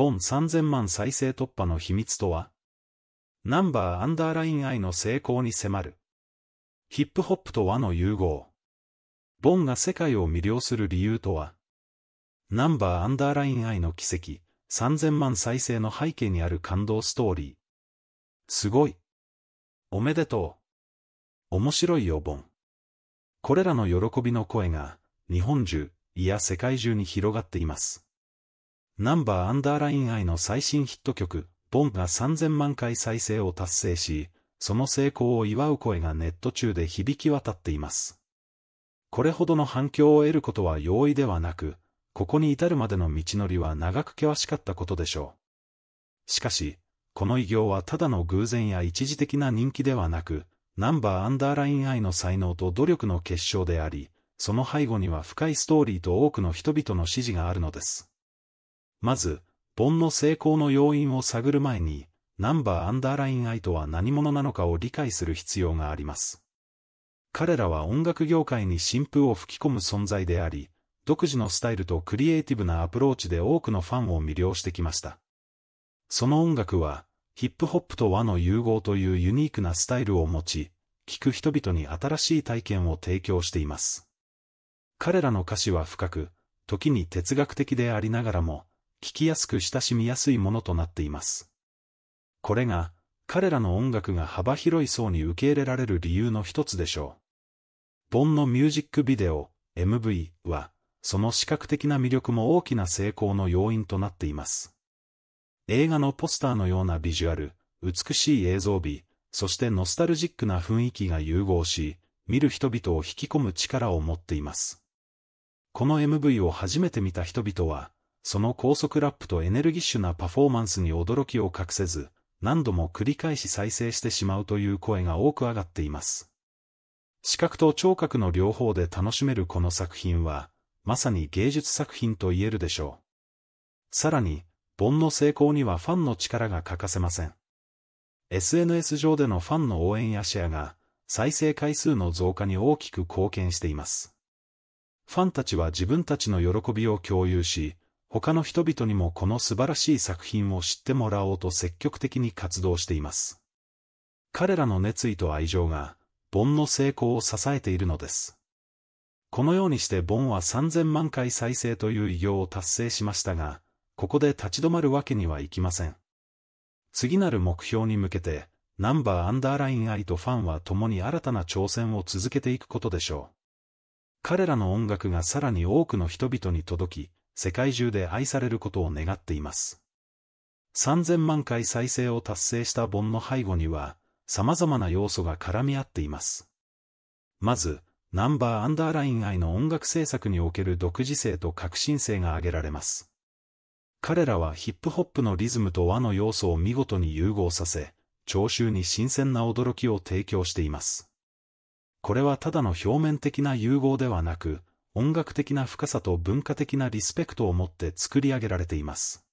ボン3000万再生突破の秘密とはナンバーアンダーライン愛の成功に迫る。ヒップホップと和の融合。ボンが世界を魅了する理由とはナンバーアンダーライン愛の奇跡、3000万再生の背景にある感動ストーリー。すごい。おめでとう。面白いよ、ボン。これらの喜びの声が、日本中、いや世界中に広がっています。ナンバーアンダーライン愛の最新ヒット曲、ボンが3000万回再生を達成し、その成功を祝う声がネット中で響き渡っています。これほどの反響を得ることは容易ではなく、ここに至るまでの道のりは長く険しかったことでしょう。しかし、この偉業はただの偶然や一時的な人気ではなく、ナンバーアンダーライン愛の才能と努力の結晶であり、その背後には深いストーリーと多くの人々の支持があるのです。まず、盆の成功の要因を探る前に、ナンバーアンダーラインアイとは何者なのかを理解する必要があります。彼らは音楽業界に新風を吹き込む存在であり、独自のスタイルとクリエイティブなアプローチで多くのファンを魅了してきました。その音楽は、ヒップホップと和の融合というユニークなスタイルを持ち、聴く人々に新しい体験を提供しています。彼らの歌詞は深く、時に哲学的でありながらも、聞きやすく親しみやすいものとなっています。これが、彼らの音楽が幅広い層に受け入れられる理由の一つでしょう。ボンのミュージックビデオ、MV は、その視覚的な魅力も大きな成功の要因となっています。映画のポスターのようなビジュアル、美しい映像美、そしてノスタルジックな雰囲気が融合し、見る人々を引き込む力を持っています。この MV を初めて見た人々は、その高速ラップとエネルギッシュなパフォーマンスに驚きを隠せず、何度も繰り返し再生してしまうという声が多く上がっています。視覚と聴覚の両方で楽しめるこの作品は、まさに芸術作品と言えるでしょう。さらに、盆の成功にはファンの力が欠かせません。SNS 上でのファンの応援やシェアが、再生回数の増加に大きく貢献しています。ファンたちは自分たちの喜びを共有し、他の人々にもこの素晴らしい作品を知ってもらおうと積極的に活動しています。彼らの熱意と愛情が、ボンの成功を支えているのです。このようにしてボンは3000万回再生という偉業を達成しましたが、ここで立ち止まるわけにはいきません。次なる目標に向けて、ナンバーアンダーラインアイとファンは共に新たな挑戦を続けていくことでしょう。彼らの音楽がさらに多くの人々に届き、世界中で愛されることを願っています。3000万回再生を達成した本の背後には、様々な要素が絡み合っています。まず、ナンバーアンダーライン愛の音楽制作における独自性と革新性が挙げられます。彼らはヒップホップのリズムと和の要素を見事に融合させ、聴衆に新鮮な驚きを提供しています。これはただの表面的な融合ではなく、音楽的な深さと文化的なリスペクトを持って作り上げられています。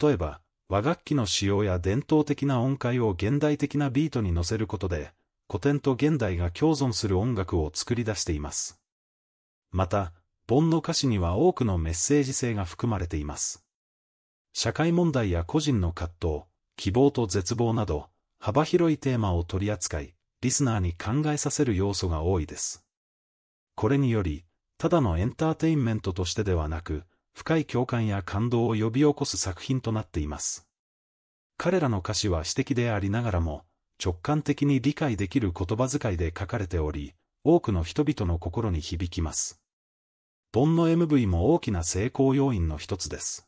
例えば、和楽器の使用や伝統的な音階を現代的なビートに乗せることで、古典と現代が共存する音楽を作り出しています。また、盆の歌詞には多くのメッセージ性が含まれています。社会問題や個人の葛藤、希望と絶望など、幅広いテーマを取り扱い、リスナーに考えさせる要素が多いです。これにより、ただのエンターテインメントとしてではなく、深い共感や感動を呼び起こす作品となっています。彼らの歌詞は詩的でありながらも、直感的に理解できる言葉遣いで書かれており、多くの人々の心に響きます。ボンの MV も大きな成功要因の一つです。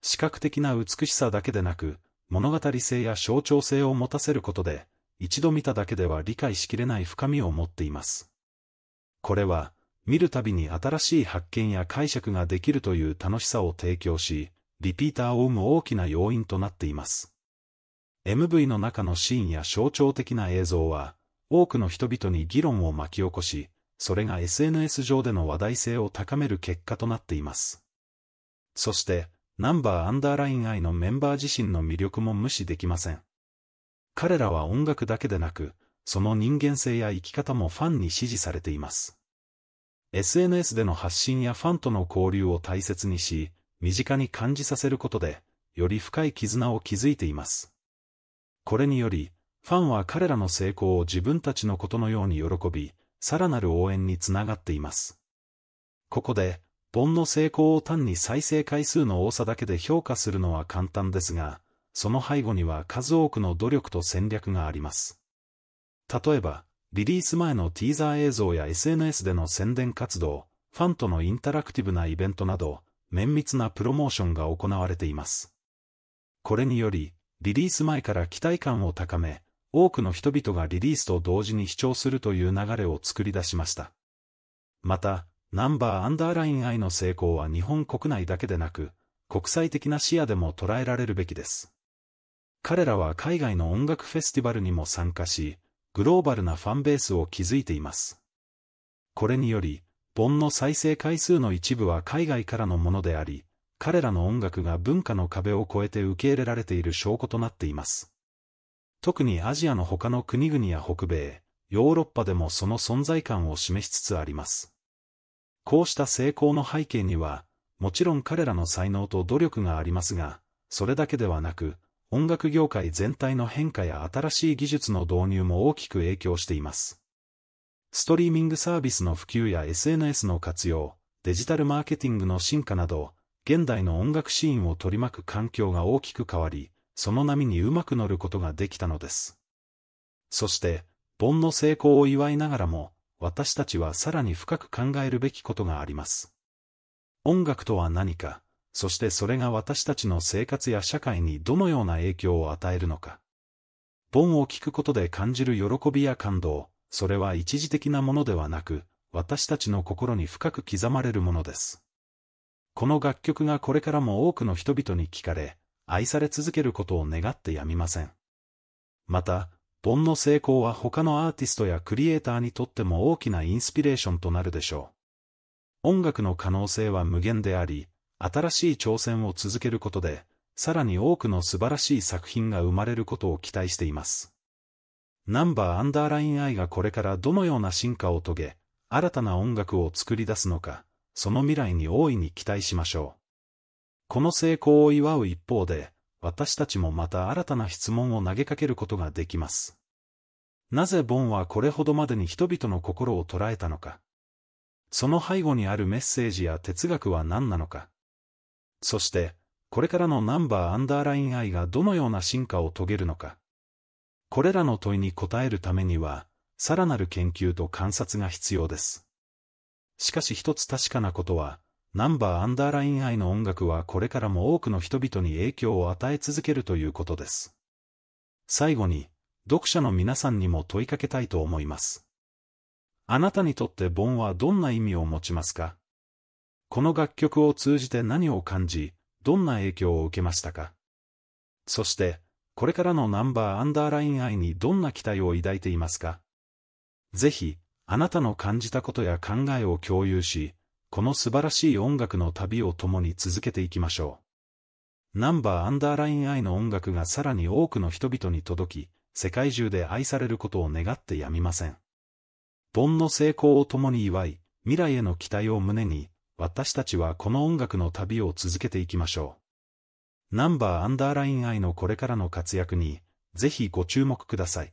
視覚的な美しさだけでなく、物語性や象徴性を持たせることで、一度見ただけでは理解しきれない深みを持っています。これは、見るたびに新しい発見や解釈ができるという楽しさを提供し、リピーターを生む大きな要因となっています。MV の中のシーンや象徴的な映像は、多くの人々に議論を巻き起こし、それが SNS 上での話題性を高める結果となっています。そして、ナンバーアンダーライン I のメンバー自身の魅力も無視できません。彼らは音楽だけでなく、その人間性や生き方もファンに支持されています。SNS での発信やファンとの交流を大切にし、身近に感じさせることで、より深い絆を築いています。これにより、ファンは彼らの成功を自分たちのことのように喜び、さらなる応援につながっています。ここで、本の成功を単に再生回数の多さだけで評価するのは簡単ですが、その背後には数多くの努力と戦略があります。例えば、リリース前のティーザー映像や SNS での宣伝活動、ファンとのインタラクティブなイベントなど、綿密なプロモーションが行われています。これにより、リリース前から期待感を高め、多くの人々がリリースと同時に視聴するという流れを作り出しました。また、ナンバーアンダーライン I の成功は日本国内だけでなく、国際的な視野でも捉えられるべきです。彼らは海外の音楽フェスティバルにも参加し、グローバルなファンベースを築いています。これにより、本の再生回数の一部は海外からのものであり、彼らの音楽が文化の壁を越えて受け入れられている証拠となっています。特にアジアの他の国々や北米、ヨーロッパでもその存在感を示しつつあります。こうした成功の背景には、もちろん彼らの才能と努力がありますが、それだけではなく、音楽業界全体の変化や新しい技術の導入も大きく影響しています。ストリーミングサービスの普及や SNS の活用、デジタルマーケティングの進化など、現代の音楽シーンを取り巻く環境が大きく変わり、その波にうまく乗ることができたのです。そして、盆の成功を祝いながらも、私たちはさらに深く考えるべきことがあります。音楽とは何かそしてそれが私たちの生活や社会にどのような影響を与えるのか。ンを聞くことで感じる喜びや感動、それは一時的なものではなく、私たちの心に深く刻まれるものです。この楽曲がこれからも多くの人々に聞かれ、愛され続けることを願ってやみません。また、ボンの成功は他のアーティストやクリエイターにとっても大きなインスピレーションとなるでしょう。音楽の可能性は無限であり、新しい挑戦を続けることで、さらに多くの素晴らしい作品が生まれることを期待しています。ナンバーアンダーライン愛がこれからどのような進化を遂げ、新たな音楽を作り出すのか、その未来に大いに期待しましょう。この成功を祝う一方で、私たちもまた新たな質問を投げかけることができます。なぜボンはこれほどまでに人々の心を捉えたのかその背後にあるメッセージや哲学は何なのかそして、これからのナンバーアンダーライン I がどのような進化を遂げるのか。これらの問いに答えるためには、さらなる研究と観察が必要です。しかし一つ確かなことは、ナンバーアンダーライン I の音楽はこれからも多くの人々に影響を与え続けるということです。最後に、読者の皆さんにも問いかけたいと思います。あなたにとって盆はどんな意味を持ちますかこの楽曲を通じて何を感じ、どんな影響を受けましたかそして、これからのナンバーアンダーライン愛にどんな期待を抱いていますかぜひ、あなたの感じたことや考えを共有し、この素晴らしい音楽の旅を共に続けていきましょう。ナンバーアンダーライン愛の音楽がさらに多くの人々に届き、世界中で愛されることを願ってやみません。盆の成功を共に祝い、未来への期待を胸に、私たちはこの音楽の旅を続けていきましょう。ナンバーアンダーライン愛のこれからの活躍に、ぜひご注目ください。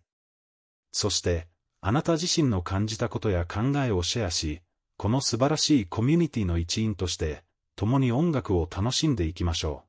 そして、あなた自身の感じたことや考えをシェアし、この素晴らしいコミュニティの一員として、共に音楽を楽しんでいきましょう。